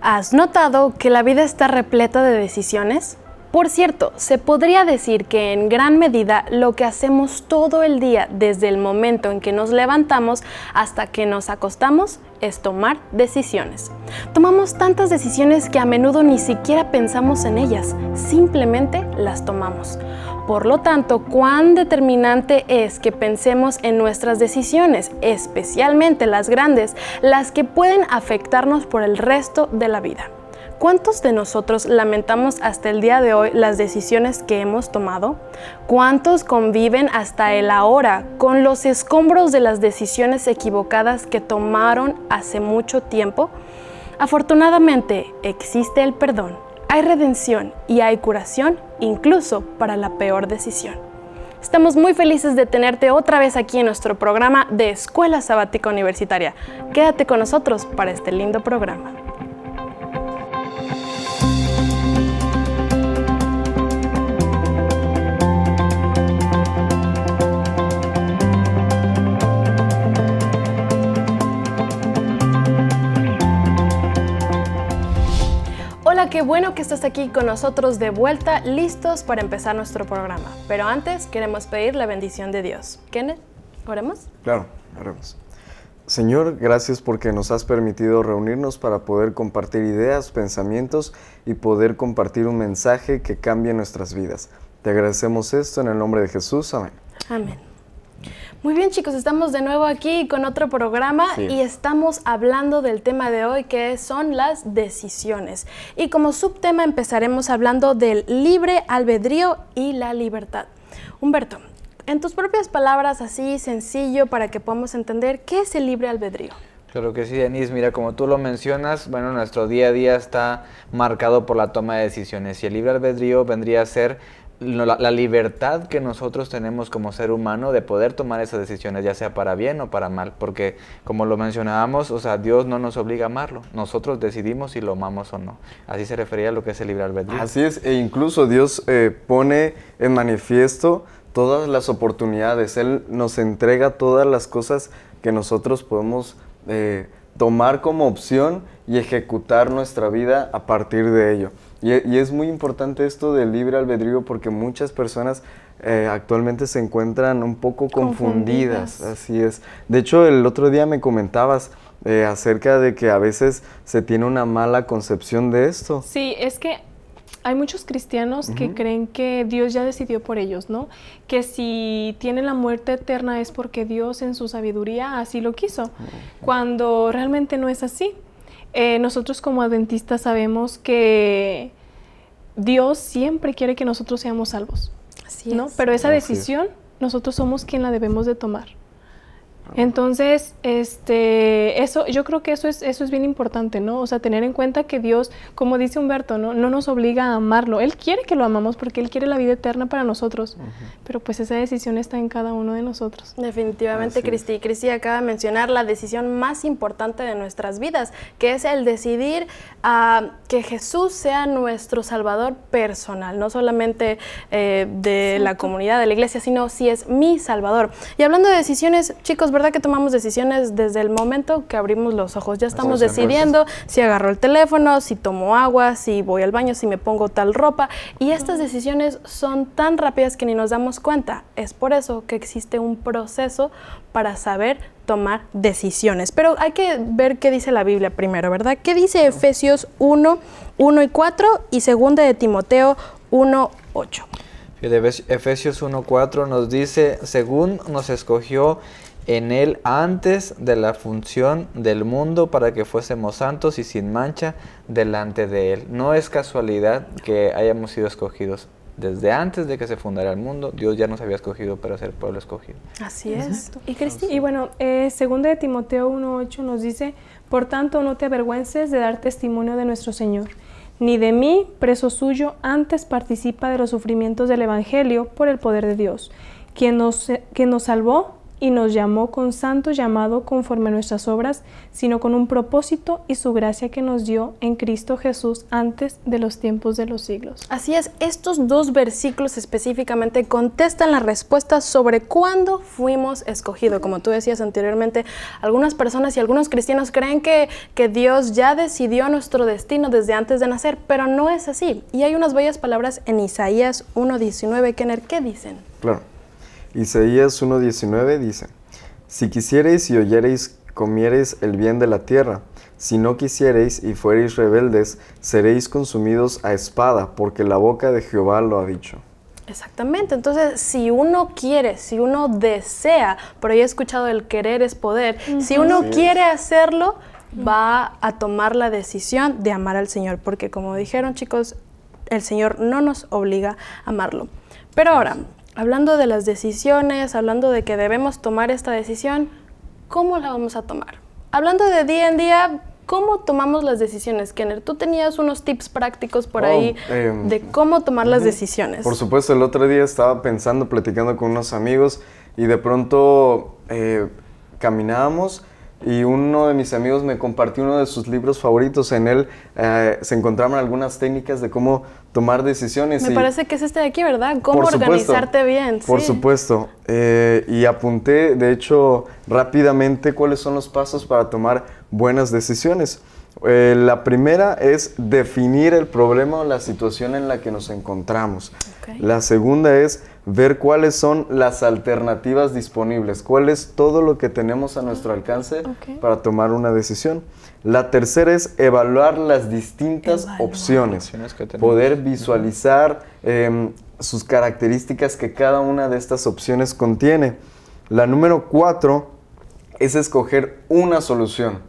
¿Has notado que la vida está repleta de decisiones? Por cierto, se podría decir que en gran medida lo que hacemos todo el día, desde el momento en que nos levantamos hasta que nos acostamos, es tomar decisiones. Tomamos tantas decisiones que a menudo ni siquiera pensamos en ellas, simplemente las tomamos. Por lo tanto, cuán determinante es que pensemos en nuestras decisiones, especialmente las grandes, las que pueden afectarnos por el resto de la vida. ¿Cuántos de nosotros lamentamos hasta el día de hoy las decisiones que hemos tomado? ¿Cuántos conviven hasta el ahora con los escombros de las decisiones equivocadas que tomaron hace mucho tiempo? Afortunadamente, existe el perdón hay redención y hay curación, incluso para la peor decisión. Estamos muy felices de tenerte otra vez aquí en nuestro programa de Escuela Sabática Universitaria. Quédate con nosotros para este lindo programa. bueno que estás aquí con nosotros de vuelta, listos para empezar nuestro programa. Pero antes queremos pedir la bendición de Dios. Kenneth, ¿oremos? Claro, oremos. Señor, gracias porque nos has permitido reunirnos para poder compartir ideas, pensamientos y poder compartir un mensaje que cambie nuestras vidas. Te agradecemos esto en el nombre de Jesús. Amén. Amén. Muy bien chicos, estamos de nuevo aquí con otro programa y estamos hablando del tema de hoy que son las decisiones. Y como subtema empezaremos hablando del libre albedrío y la libertad. Humberto, en tus propias palabras, así sencillo para que podamos entender, ¿qué es el libre albedrío? Claro que sí, Denise. Mira, como tú lo mencionas, bueno, nuestro día a día está marcado por la toma de decisiones y el libre albedrío vendría a ser la, libertad que nosotros tenemos como ser humano de poder tomar esas decisiones, ya sea para bien o para mal, porque como lo mencionábamos, o sea, Dios no nos obliga a amarlo, nosotros decidimos si lo amamos o no. Así se refería a lo que es el libre albedrío. Así es, e incluso Dios eh, pone en manifiesto todas las oportunidades, Él nos entrega todas las cosas que nosotros podemos eh, tomar como opción y ejecutar nuestra vida a partir de ello. E, y, es muy importante esto del libre albedrío porque muchas personas eh, actualmente se encuentran un poco confundidas. Así es. De hecho, el otro día me comentabas eh, acerca de que a veces se tiene una mala concepción de esto. Sí, es que hay muchos cristianos que creen que Dios ya decidió por ellos, ¿no? Que si tienen la muerte eterna es porque Dios en su sabiduría así lo quiso, cuando realmente no es así. Eh, nosotros como adventistas sabemos que Dios siempre quiere que nosotros seamos salvos. ¿no? Pero esa decisión nosotros somos quien la debemos de tomar. Entonces, este, eso, yo creo que eso es, eso es bien importante, ¿no? O sea, tener en cuenta que Dios, como dice Humberto, ¿no? nos obliga a amarlo. Él quiere que lo amamos porque Él quiere la vida eterna para nosotros. Pero pues esa decisión está en cada uno de nosotros. Definitivamente, Cristi. Cristi acaba de mencionar la decisión más importante de nuestras vidas, que es el decidir ah, que Jesús sea nuestro Salvador personal, no solamente eh, de la comunidad, de la iglesia, sino si es mi Salvador. Y hablando de decisiones, chicos, ¿verdad? Que tomamos decisiones desde el momento que abrimos los ojos. Ya estamos decidiendo si agarro el teléfono, si tomo agua, si voy al baño, si me pongo tal ropa. Y estas decisiones son tan rápidas que ni nos damos cuenta. Es por eso que existe un proceso para saber tomar decisiones. Pero hay que ver qué dice la Biblia primero, ¿verdad? ¿Qué dice Efesios 1, 1 y 4 y segunda de Timoteo 1, 8? Efesios 1.4 nos dice, según nos escogió en él antes de la función del mundo para que fuésemos santos y sin mancha delante de él. No es casualidad que hayamos sido escogidos. Desde antes de que se fundara el mundo, Dios ya nos había escogido para ser pueblo escogido. Así es. Y, bueno, eh, segundo de Timoteo 1.8 nos dice, por tanto no te avergüences de dar testimonio de nuestro Señor, ni de mí, preso suyo, antes participa de los sufrimientos del Evangelio por el poder de Dios, quien nos, quien nos salvó y nos llamó con santo llamado conforme a nuestras obras, sino con un propósito y su gracia que nos dio en Cristo Jesús antes de los tiempos de los siglos. Así es, estos dos versículos específicamente contestan la respuesta sobre cuándo fuimos escogidos. Como tú decías anteriormente, algunas personas y algunos cristianos creen que, que Dios ya decidió nuestro destino desde antes de nacer, pero no es así. Y hay unas bellas palabras en Isaías 1.19, Kenner, ¿qué dicen? Claro. Isaías 1.19 dice, Si quisierais y oyereis, comiereis el bien de la tierra, si no quisiereis y fuereis rebeldes, seréis consumidos a espada, porque la boca de Jehová lo ha dicho. Exactamente, entonces si uno quiere, si uno desea, por ahí he escuchado el querer es poder, si uno quiere hacerlo, va a tomar la decisión de amar al Señor, porque como dijeron chicos, el Señor no nos obliga a amarlo. Pero ahora, hablando de las decisiones, hablando de que debemos tomar esta decisión, ¿cómo la vamos a tomar? Hablando de día en día, ¿cómo tomamos las decisiones, Kenner? Tú tenías unos tips prácticos por oh, ahí em, de cómo tomar las decisiones. Por supuesto, el otro día estaba pensando, platicando con unos amigos y de pronto eh, caminábamos y uno de mis amigos me compartió uno de sus libros favoritos. En él eh, se encontraban algunas técnicas de cómo tomar decisiones. Me parece que es este de aquí, ¿verdad? Cómo organizarte bien. Por supuesto. Eh, y apunté, de hecho, rápidamente cuáles son los pasos para tomar buenas decisiones. Eh, la primera es definir el problema o la situación en la que nos encontramos. La segunda es ver cuáles son las alternativas disponibles, cuál es todo lo que tenemos a nuestro alcance para tomar una decisión. La tercera es evaluar las distintas opciones, poder visualizar em, sus características que cada una de estas opciones contiene. La número cuatro es escoger una solución,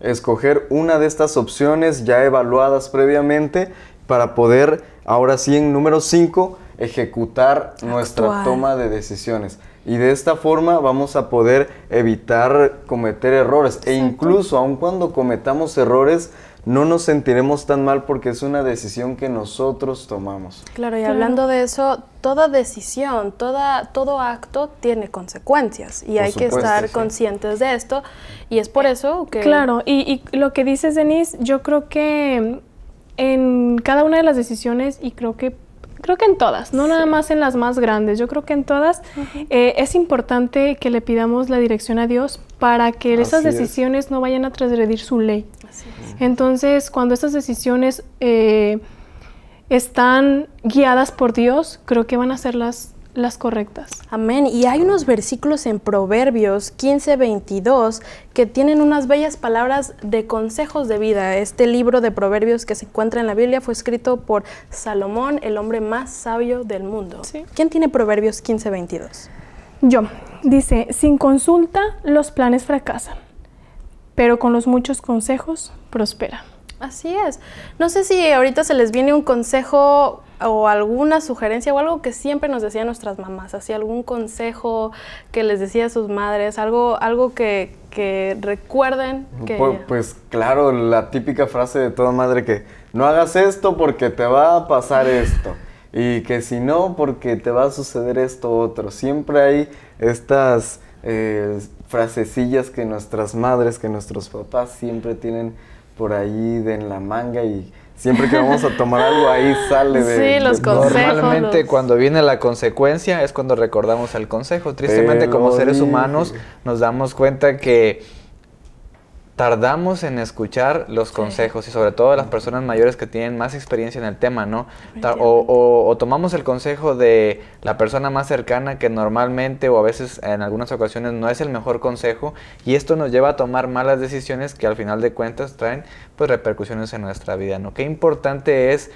escoger una de estas opciones ya evaluadas previamente para poder, ahora sí, en número cinco, ejecutar nuestra toma de decisiones. Y de esta forma vamos a poder evitar cometer errores. E incluso, aun cuando cometamos errores, no nos sentiremos tan mal porque es una decisión que nosotros tomamos. Claro, y hablando de eso, toda decisión, toda, todo acto tiene consecuencias y hay que estar conscientes de esto y es por eso que... Claro, y, y lo que dices, Denise, yo creo que en cada una de las decisiones, y creo que creo que en todas, no nada más en las más grandes, yo creo que en todas eh, es importante que le pidamos la dirección a Dios para que esas decisiones no vayan a transgredir su ley. Entonces, cuando esas decisiones eh, están guiadas por Dios, creo que van a ser las las correctas. Amén. Y hay unos versículos en Proverbios 15, 22 que tienen unas bellas palabras de consejos de vida. Este libro de Proverbios que se encuentra en la Biblia fue escrito por Salomón, el hombre más sabio del mundo. ¿Quién tiene Proverbios 15, 22? Yo. Dice, sin consulta los planes fracasan, pero con los muchos consejos prosperan. Así es. No sé si ahorita se les viene un consejo o alguna sugerencia o algo que siempre nos decían nuestras mamás, así algún consejo que les decía a sus madres, algo, algo que, recuerden. Pues, pues, claro, la típica frase de toda madre que no hagas esto porque te va a pasar esto y que si no porque te va a suceder esto otro. Siempre hay estas eh, frasecillas que nuestras madres, que nuestros papás siempre tienen por ahí de en la manga y siempre que vamos a tomar algo ahí sale de. Sí, los consejos. Normalmente cuando viene la consecuencia es cuando recordamos ...el consejo. Tristemente, como seres humanos, nos damos cuenta que tardamos en escuchar los consejos y sobre todo las personas mayores que tienen más experiencia en el tema, ¿no? O, tomamos el consejo de la persona más cercana que normalmente o a veces en algunas ocasiones no es el mejor consejo y esto nos lleva a tomar malas decisiones que al final de cuentas traen pues repercusiones en nuestra vida, ¿no? Qué importante es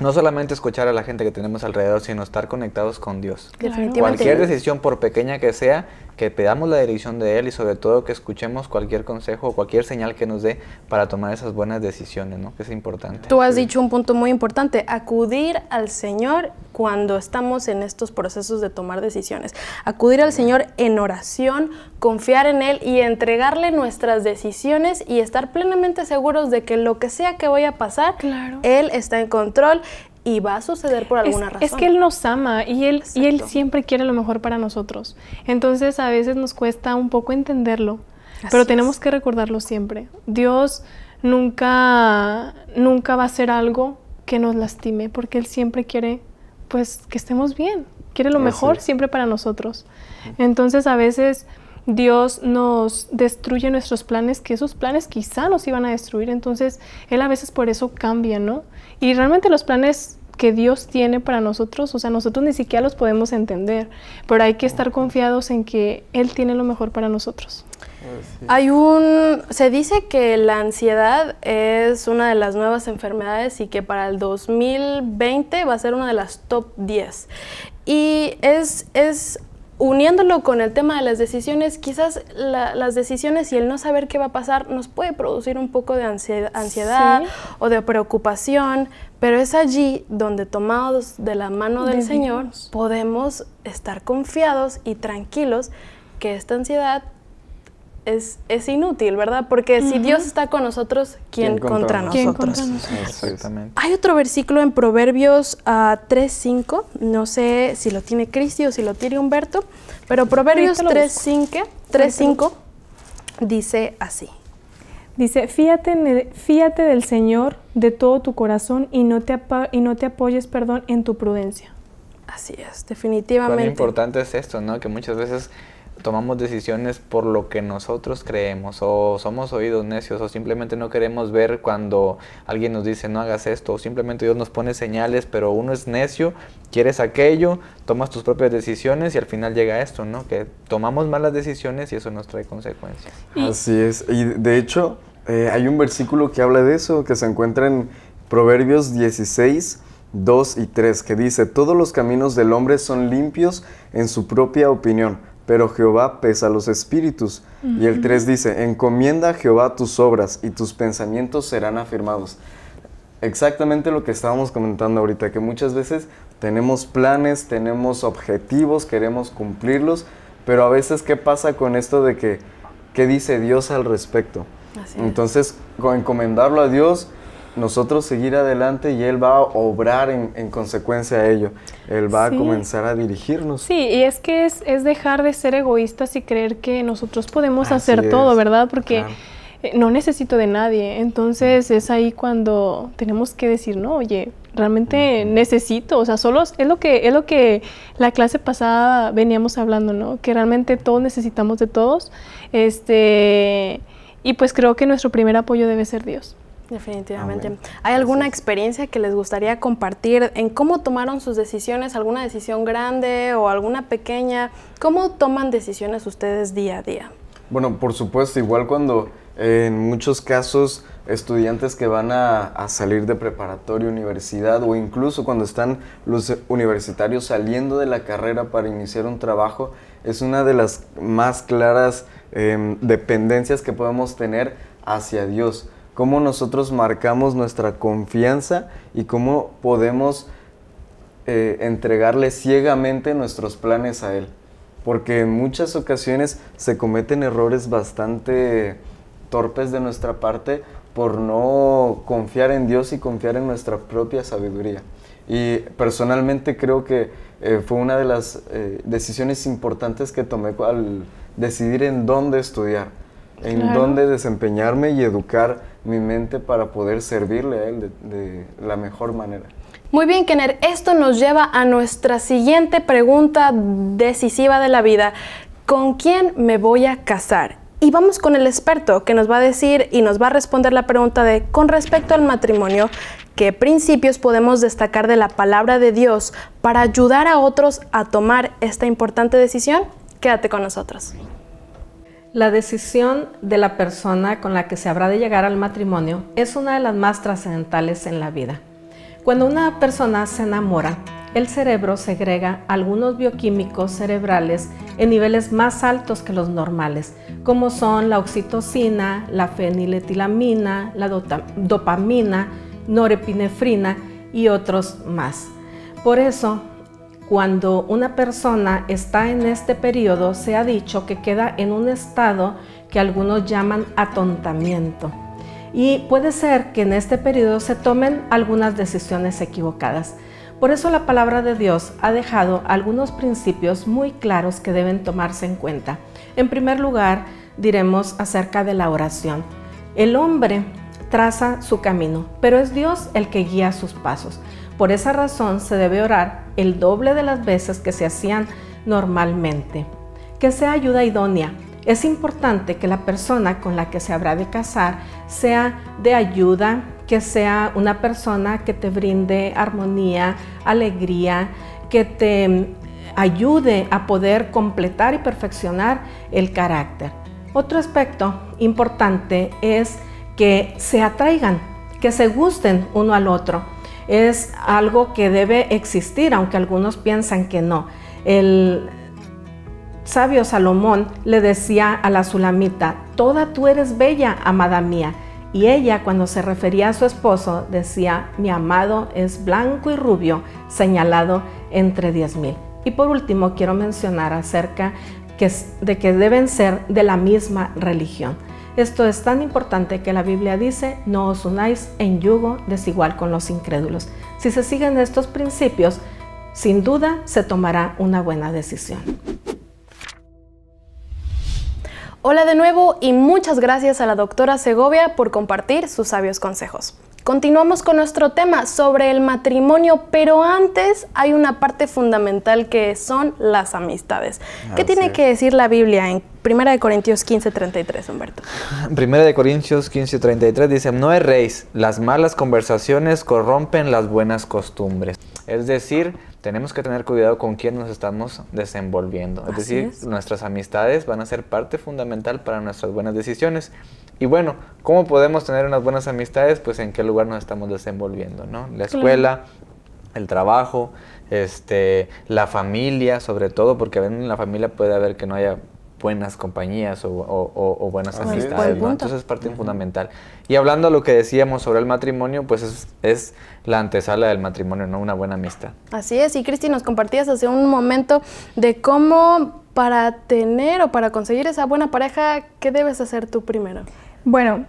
no solamente escuchar a la gente que tenemos alrededor, sino estar conectados con Dios. Cualquier decisión, por pequeña que sea, que pedamos la dirección de Él y sobre todo que escuchemos cualquier consejo o cualquier señal que nos dé para tomar esas buenas decisiones, ¿no? Que es importante. Tú has dicho un punto muy importante, acudir al Señor cuando estamos en estos procesos de tomar decisiones. Acudir al Señor en oración, confiar en Él y entregarle nuestras decisiones y estar plenamente seguros de que lo que sea que vaya a pasar, Él está en control y va a suceder por alguna razón. Es que Él nos ama y él, y él siempre quiere lo mejor para nosotros. Entonces a veces nos cuesta un poco entenderlo, pero tenemos que recordarlo siempre. Dios nunca, nunca va a hacer algo que nos lastime porque Él siempre quiere pues que estemos bien, quiere lo mejor siempre para nosotros. Entonces a veces... Dios nos destruye nuestros planes, que esos planes quizá nos iban a destruir. Entonces, Él a veces por eso cambia, ¿no? Y realmente los planes que Dios tiene para nosotros, o sea, nosotros ni siquiera los podemos entender, pero hay que estar confiados en que Él tiene lo mejor para nosotros. Hay un, se dice que la ansiedad es una de las nuevas enfermedades y que para el 2020 va a ser una de las top 10. Y es, es uniéndolo con el tema de las decisiones, quizás las decisiones y el no saber qué va a pasar nos puede producir un poco de ansiedad, o de preocupación, pero es allí donde tomados de la mano del Señor podemos estar confiados y tranquilos que esta ansiedad es, inútil, ¿verdad? Porque si Dios está con nosotros, ¿quién, contra, nosotros? Hay otro versículo en Proverbios 3.5, ah, no sé si lo tiene Cristi o si lo tiene Humberto, pero Proverbios 3.5 dice así. Dice, fíjate, del Señor de todo tu corazón y no te, y no te apoyes perdón, en tu prudencia. Así es, definitivamente. Lo importante es esto, ¿no? Que muchas veces tomamos decisiones por lo que nosotros creemos o somos oídos necios o simplemente no queremos ver cuando alguien nos dice no hagas esto o simplemente Dios nos pone señales pero uno es necio, quieres aquello, tomas tus propias decisiones y al final llega esto, ¿no? Que tomamos malas decisiones y eso nos trae consecuencias. Así es, y de hecho eh, hay un versículo que habla de eso, que se encuentra en Proverbios 16, 2 y 3, que dice, todos los caminos del hombre son limpios en su propia opinión pero Jehová pesa los espíritus. Y el 3 dice, encomienda a Jehová tus obras y tus pensamientos serán afirmados. Exactamente lo que estábamos comentando ahorita, que muchas veces tenemos planes, tenemos objetivos, queremos cumplirlos, pero a veces ¿qué pasa con esto de que, qué dice Dios al respecto? Entonces, encomendarlo a Dios, nosotros seguir adelante y Él va a obrar en, consecuencia a ello. Él va a comenzar a dirigirnos. Sí, y es que es, dejar de ser egoístas y creer que nosotros podemos hacer todo, ¿verdad? Porque eh, no necesito de nadie. Entonces es ahí cuando tenemos que decir, no, oye, realmente necesito, o sea, solo es lo que es lo que la clase pasada veníamos hablando, ¿no? Que realmente todos necesitamos de todos. Este, y pues creo que nuestro primer apoyo debe ser Dios. Definitivamente. Ah, ¿Hay alguna experiencia que les gustaría compartir en cómo tomaron sus decisiones? ¿Alguna decisión grande o alguna pequeña? ¿Cómo toman decisiones ustedes día a día? Bueno, por supuesto, igual cuando eh, en muchos casos estudiantes que van a, salir de preparatorio, universidad o incluso cuando están los universitarios saliendo de la carrera para iniciar un trabajo, es una de las más claras em, dependencias que podemos tener hacia Dios cómo nosotros marcamos nuestra confianza y cómo podemos eh, entregarle ciegamente nuestros planes a Él. Porque en muchas ocasiones se cometen errores bastante torpes de nuestra parte por no confiar en Dios y confiar en nuestra propia sabiduría. Y personalmente creo que eh, fue una de las eh, decisiones importantes que tomé al decidir en dónde estudiar en dónde desempeñarme y educar mi mente para poder servirle a Él de, de la mejor manera. Muy bien, Kenner, esto nos lleva a nuestra siguiente pregunta decisiva de la vida. ¿Con quién me voy a casar? Y vamos con el experto que nos va a decir y nos va a responder la pregunta de, con respecto al matrimonio, ¿qué principios podemos destacar de la palabra de Dios para ayudar a otros a tomar esta importante decisión? Quédate con nosotros. La decisión de la persona con la que se habrá de llegar al matrimonio es una de las más trascendentales en la vida. Cuando una persona se enamora, el cerebro segrega algunos bioquímicos cerebrales en niveles más altos que los normales, como son la oxitocina, la feniletilamina, la dopamina, norepinefrina y otros más. Por eso, cuando una persona está en este periodo, se ha dicho que queda en un estado que algunos llaman atontamiento. Y puede ser que en este periodo se tomen algunas decisiones equivocadas. Por eso la palabra de Dios ha dejado algunos principios muy claros que deben tomarse en cuenta. En primer lugar, diremos acerca de la oración. El hombre traza su camino, pero es Dios el que guía sus pasos. Por esa razón se debe orar el doble de las veces que se hacían normalmente. Que sea ayuda idónea. Es importante que la persona con la que se habrá de casar sea de ayuda, que sea una persona que te brinde armonía, alegría, que te mm, ayude a poder completar y perfeccionar el carácter. Otro aspecto importante es que se atraigan, que se gusten uno al otro es algo que debe existir, aunque algunos piensan que no. El sabio Salomón le decía a la Sulamita, toda tú eres bella, amada mía. Y ella, cuando se refería a su esposo, decía, mi amado es blanco y rubio, señalado entre diez mil. Y por último, quiero mencionar acerca de que deben ser de la misma religión. Esto es tan importante que la Biblia dice, no os unáis en yugo desigual con los incrédulos. Si se siguen estos principios, sin duda se tomará una buena decisión. Hola de nuevo y muchas gracias a la doctora Segovia por compartir sus sabios consejos. Continuamos con nuestro tema sobre el matrimonio, pero antes hay una parte fundamental que son las amistades. ¿Qué tiene que decir la Biblia en 1 Corintios 15.33, 33, Humberto? 1 Corintios 15.33 dice, no erréis, las malas conversaciones corrompen las buenas costumbres. Es decir, tenemos que tener cuidado con quién nos estamos desenvolviendo. Es decir, nuestras amistades van a ser parte fundamental para nuestras buenas decisiones. Y bueno, ¿cómo podemos tener unas buenas amistades? Pues en qué lugar nos estamos desenvolviendo, ¿no? La escuela, el trabajo, este, la familia, sobre todo, porque en la familia puede haber que no haya buenas compañías o, o, buenas amistades. ¿no? Entonces es parte fundamental. Y hablando de lo que decíamos sobre el matrimonio, pues es, es, la antesala del matrimonio, ¿no? Una buena amistad. Así es. Y Cristi, nos compartías hace un momento de cómo para tener o para conseguir esa buena pareja, ¿qué debes hacer tú primero? Bueno,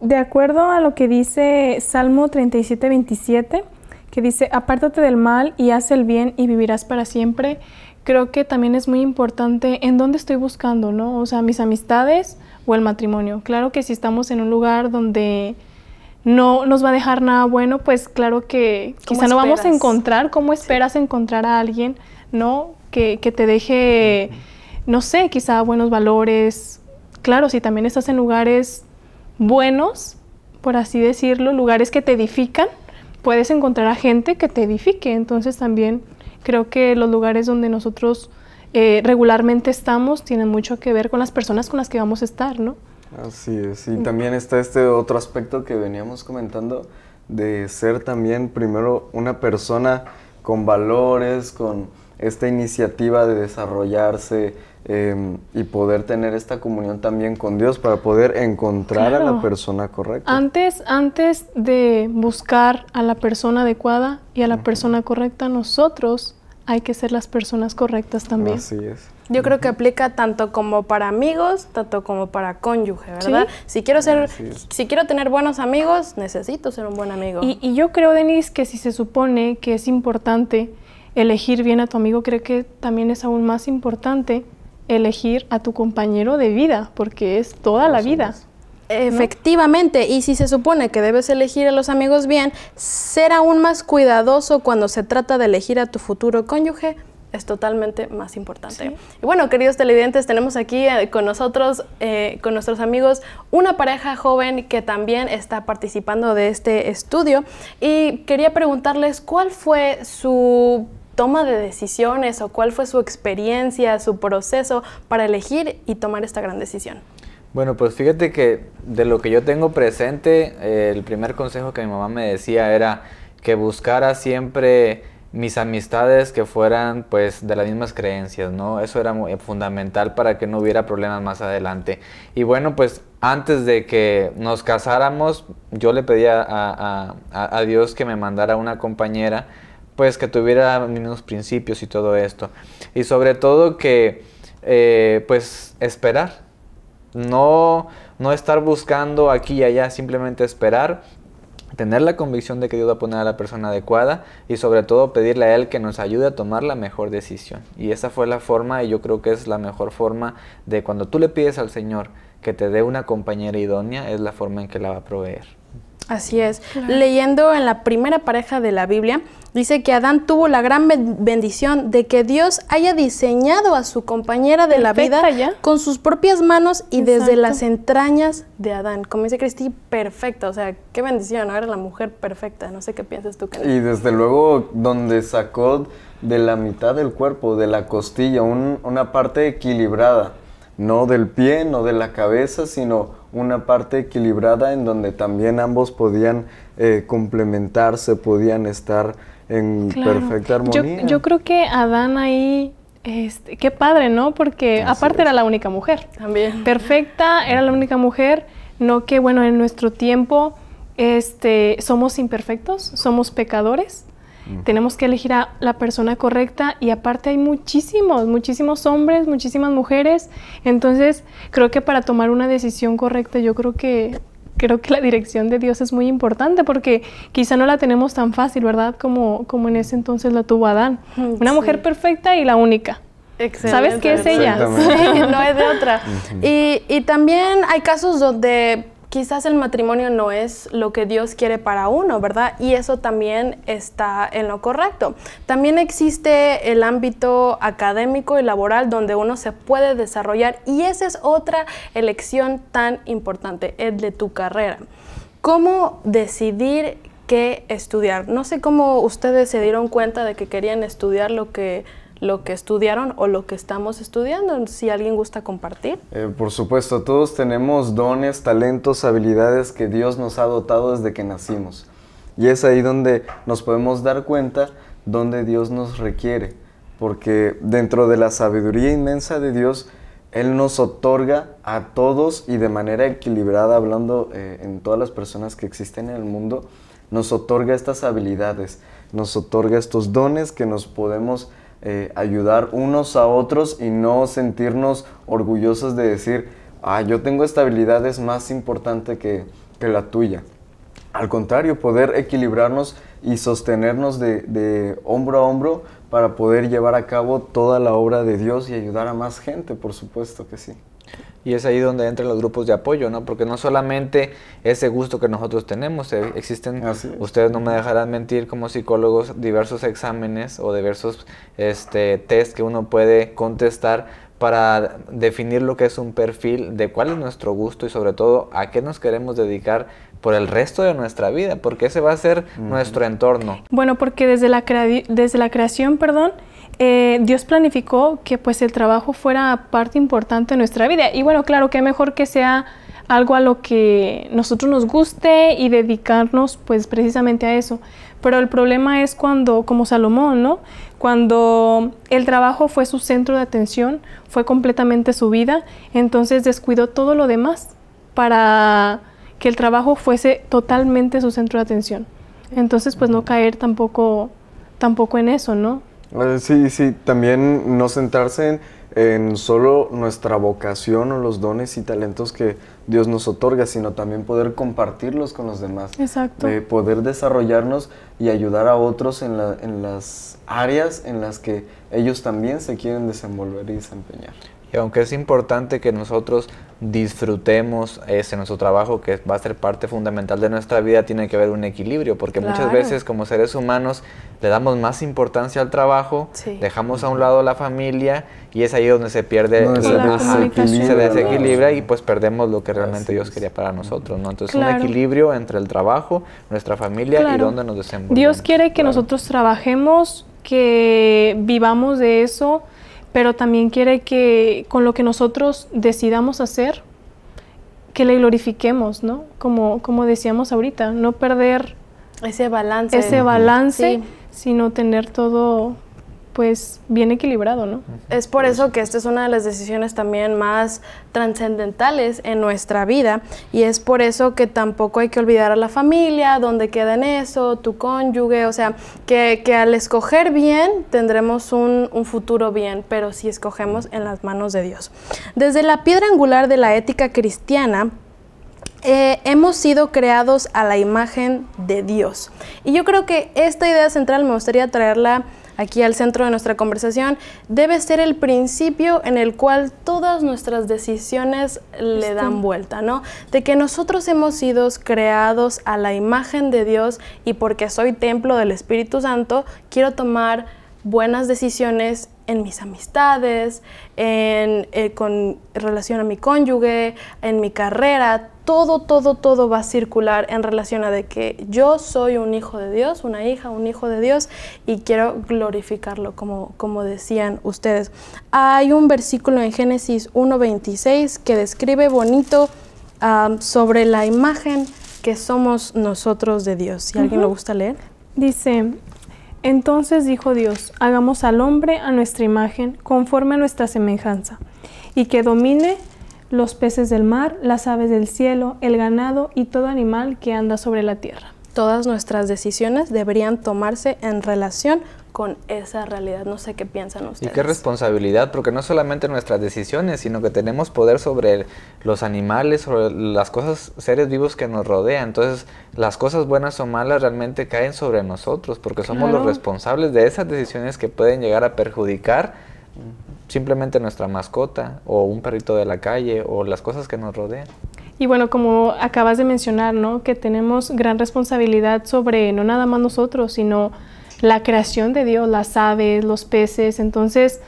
de acuerdo a lo que dice Salmo 37, 27, que dice, apártate del mal y haz el bien y vivirás para siempre, creo que también es muy importante en dónde estoy buscando, ¿no? O sea, mis amistades o el matrimonio. Claro que si estamos en un lugar donde no nos va a dejar nada bueno, pues claro que quizá no vamos a encontrar cómo esperas encontrar a alguien, ¿no? Que, que te deje, no sé, quizá buenos valores. Claro, si también estás en lugares buenos, por así decirlo, lugares que te edifican, puedes encontrar a gente que te edifique. Entonces también creo que los lugares donde nosotros eh, regularmente estamos tienen mucho que ver con las personas con las que vamos a estar, ¿no? Así es, y también está este otro aspecto que veníamos comentando de ser también primero una persona con valores, con esta iniciativa de desarrollarse, Em, y poder tener esta comunión también con Dios para poder encontrar a la persona correcta. Antes, antes de buscar a la persona adecuada y a la persona correcta, nosotros hay que ser las personas correctas también. Así es. Yo creo que aplica tanto como para amigos, tanto como para cónyuge, ¿verdad? Si quiero ser, si quiero tener buenos amigos, necesito ser un buen amigo. Y, y, yo creo, Denise, que si se supone que es importante elegir bien a tu amigo, creo que también es aún más importante elegir a tu compañero de vida, porque es toda la vida. Efectivamente, y si se supone que debes elegir a los amigos bien, ser aún más cuidadoso cuando se trata de elegir a tu futuro cónyuge es totalmente más importante. Y bueno, queridos televidentes, tenemos aquí eh, con nosotros, eh, con nuestros amigos, una pareja joven que también está participando de este estudio y quería preguntarles cuál fue su toma de decisiones o cuál fue su experiencia, su proceso para elegir y tomar esta gran decisión? Bueno, pues fíjate que de lo que yo tengo presente, eh, el primer consejo que mi mamá me decía era que buscara siempre mis amistades que fueran pues de las mismas creencias, ¿no? Eso era fundamental para que no hubiera problemas más adelante. Y bueno, pues antes de que nos casáramos, yo le pedía a, a Dios que me mandara una compañera pues que tuviera mismos principios y todo esto. Y sobre todo que, eh, pues, esperar. No, no estar buscando aquí y allá, simplemente esperar tener la convicción de que Dios va a poner a la persona adecuada y sobre todo pedirle a Él que nos ayude a tomar la mejor decisión. Y esa fue la forma y yo creo que es la mejor forma de cuando tú le pides al Señor que te dé una compañera idónea, es la forma en que la va a proveer. Así es. Leyendo en la primera pareja de la Biblia, dice que Adán tuvo la gran bendición de que Dios haya diseñado a su compañera de la vida con sus propias manos y desde las entrañas de Adán. Como dice Cristi, perfecta. O sea, qué bendición, era la mujer perfecta. No sé qué piensas tú. Y desde luego, donde sacó de la mitad del cuerpo, de la costilla, una parte equilibrada no del pie, no de la cabeza, sino una parte equilibrada en donde también ambos podían eh, complementarse, podían estar en perfecta armonía. Yo, creo que Adán ahí, este, qué padre, ¿no? Porque aparte era la única mujer. También. Perfecta, era la única mujer, no que, bueno, en nuestro tiempo este, somos imperfectos, somos pecadores, tenemos que elegir a la persona correcta y aparte hay muchísimos, muchísimos hombres, muchísimas mujeres. Entonces, creo que para tomar una decisión correcta, yo creo que creo que la dirección de Dios es muy importante porque quizá no la tenemos tan fácil, ¿verdad? Como, como en ese entonces la tuvo Adán. Mm, una mujer perfecta y la única. ¿Sabes qué es ella? no es de otra. y, y, también hay casos donde quizás el matrimonio no es lo que Dios quiere para uno, ¿verdad? Y eso también está en lo correcto. También existe el ámbito académico y laboral donde uno se puede desarrollar y esa es otra elección tan importante, el de tu carrera. ¿Cómo decidir qué estudiar? No sé cómo ustedes se dieron cuenta de que querían estudiar lo que lo que estudiaron o lo que estamos estudiando, si alguien gusta compartir. Eh, por supuesto, todos tenemos dones, talentos, habilidades que Dios nos ha dotado desde que nacimos. Y es ahí donde nos podemos dar cuenta donde Dios nos requiere, porque dentro de la sabiduría inmensa de Dios, Él nos otorga a todos y de manera equilibrada, hablando eh, en todas las personas que existen en el mundo, nos otorga estas habilidades, nos otorga estos dones que nos podemos eh, ayudar unos a otros y no sentirnos orgullosos de decir, ah, yo tengo esta habilidad es más importante que, la tuya. Al contrario, poder equilibrarnos y sostenernos de, hombro a hombro para poder llevar a cabo toda la obra de Dios y ayudar a más gente, por supuesto que sí. Y es ahí donde entran los grupos de apoyo, ¿no? Porque no solamente ese gusto que nosotros tenemos, eh, existen, ustedes no me dejarán mentir, como psicólogos, diversos exámenes o diversos este, test que uno puede contestar para definir lo que es un perfil, de cuál es nuestro gusto y sobre todo a qué nos queremos dedicar por el resto de nuestra vida, porque ese va a ser nuestro entorno. Bueno, porque desde la creación, perdón, eh, Dios planificó que pues el trabajo fuera parte importante de nuestra vida. Y bueno, claro, que mejor que sea algo a lo que nosotros nos guste y dedicarnos pues precisamente a eso. Pero el problema es cuando, como Salomón, ¿no? Cuando el trabajo fue su centro de atención, fue completamente su vida, entonces descuidó todo lo demás para que el trabajo fuese totalmente su centro de atención. Entonces pues no caer tampoco, tampoco en eso, ¿no? Eh, sí, sí, también no centrarse en, solo nuestra vocación o los dones y talentos que Dios nos otorga, sino también poder compartirlos con los demás. Exacto. poder desarrollarnos y ayudar a otros en las áreas en las que ellos también se quieren desenvolver y desempeñar. Y aunque es importante que nosotros disfrutemos ese nuestro trabajo, que va a ser parte fundamental de nuestra vida, tiene que haber un equilibrio, porque muchas veces como seres humanos le damos más importancia al trabajo, dejamos a un lado la familia y es ahí donde se pierde, no, se, se, desequilibra, y pues perdemos lo que realmente Dios quería para nosotros. ¿no? Entonces un equilibrio entre el trabajo, nuestra familia y donde nos desenvolvemos. Dios quiere que nosotros trabajemos, que vivamos de eso pero también quiere que con lo que nosotros decidamos hacer, que le glorifiquemos, ¿no? Como, como decíamos ahorita, no perder ese balance, ese balance sino tener todo pues bien equilibrado, ¿no? Es por eso que esta es una de las decisiones también más trascendentales en nuestra vida y es por eso que tampoco hay que olvidar a la familia, dónde queda en eso, tu cónyuge, o sea, que, al escoger bien tendremos un, futuro bien, pero si escogemos en las manos de Dios. Desde la piedra angular de la ética cristiana, eh, hemos sido creados a la imagen de Dios. Y yo creo que esta idea central me gustaría traerla aquí al centro de nuestra conversación, debe ser el principio en el cual todas nuestras decisiones le dan vuelta, ¿no? De que nosotros hemos sido creados a la imagen de Dios y porque soy templo del Espíritu Santo, quiero tomar buenas decisiones en mis amistades, en, eh, con relación a mi cónyuge, en mi carrera, todo, todo, todo va a circular en relación a de que yo soy un hijo de Dios, una hija, un hijo de Dios y quiero glorificarlo, como, como decían ustedes. Hay un versículo en Génesis 1.26 que describe bonito um, sobre la imagen que somos nosotros de Dios. Si alguien le gusta leer. Dice, entonces dijo Dios, hagamos al hombre a nuestra imagen, conforme a nuestra semejanza, y que domine los peces del mar, las aves del cielo, el ganado y todo animal que anda sobre la tierra. Todas nuestras decisiones deberían tomarse en relación con esa realidad. No sé qué piensan ustedes. Y qué responsabilidad, porque no solamente nuestras decisiones, sino que tenemos poder sobre los animales, sobre las cosas, seres vivos que nos rodean. Entonces, las cosas buenas o malas realmente caen sobre nosotros, porque somos los responsables de esas decisiones que pueden llegar a perjudicar simplemente nuestra mascota o un perrito de la calle o las cosas que nos rodean. Y bueno, como acabas de mencionar, ¿no? Que tenemos gran responsabilidad sobre no nada más nosotros, sino la creación de Dios, las aves, los peces. Entonces,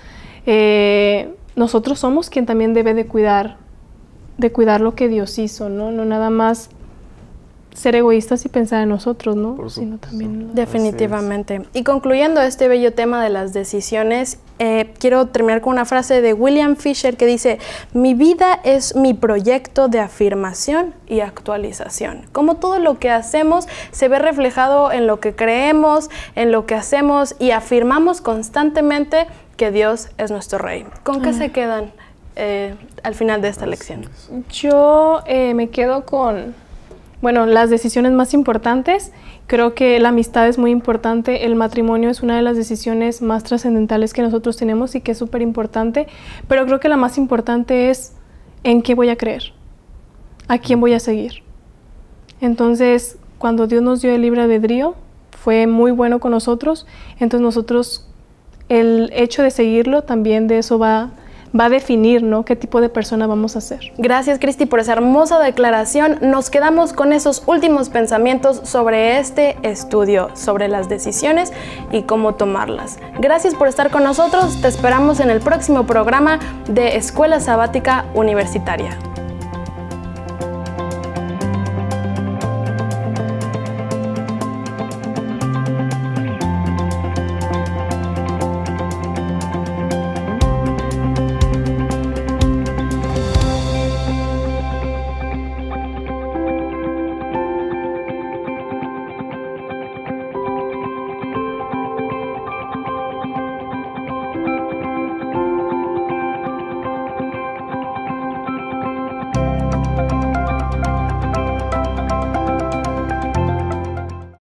eh, nosotros somos quien también debe de cuidar, de cuidar lo que Dios hizo, ¿no? No nada más ser egoístas y pensar en nosotros, ¿no? Sino también Definitivamente. Y concluyendo este bello tema de las decisiones eh, quiero terminar con una frase de William Fisher que dice, mi vida es mi proyecto de afirmación y actualización. Como todo lo que hacemos se ve reflejado en lo que creemos, en lo que hacemos y afirmamos constantemente que Dios es nuestro Rey. ¿Con qué mm. se quedan eh, al final de esta lección? Yo eh, me quedo con bueno, las decisiones más importantes, creo que la amistad es muy importante, el matrimonio es una de las decisiones más trascendentales que nosotros tenemos y que es súper importante, pero creo que la más importante es en qué voy a creer, a quién voy a seguir. Entonces, cuando Dios nos dio el libre albedrío, fue muy bueno con nosotros, entonces nosotros, el hecho de seguirlo también de eso va va a definir qué tipo de persona vamos a ser. Gracias Cristi por esa hermosa declaración. Nos quedamos con esos últimos pensamientos sobre este estudio, sobre las decisiones y cómo tomarlas. Gracias por estar con nosotros. Te esperamos en el próximo programa de Escuela Sabática Universitaria.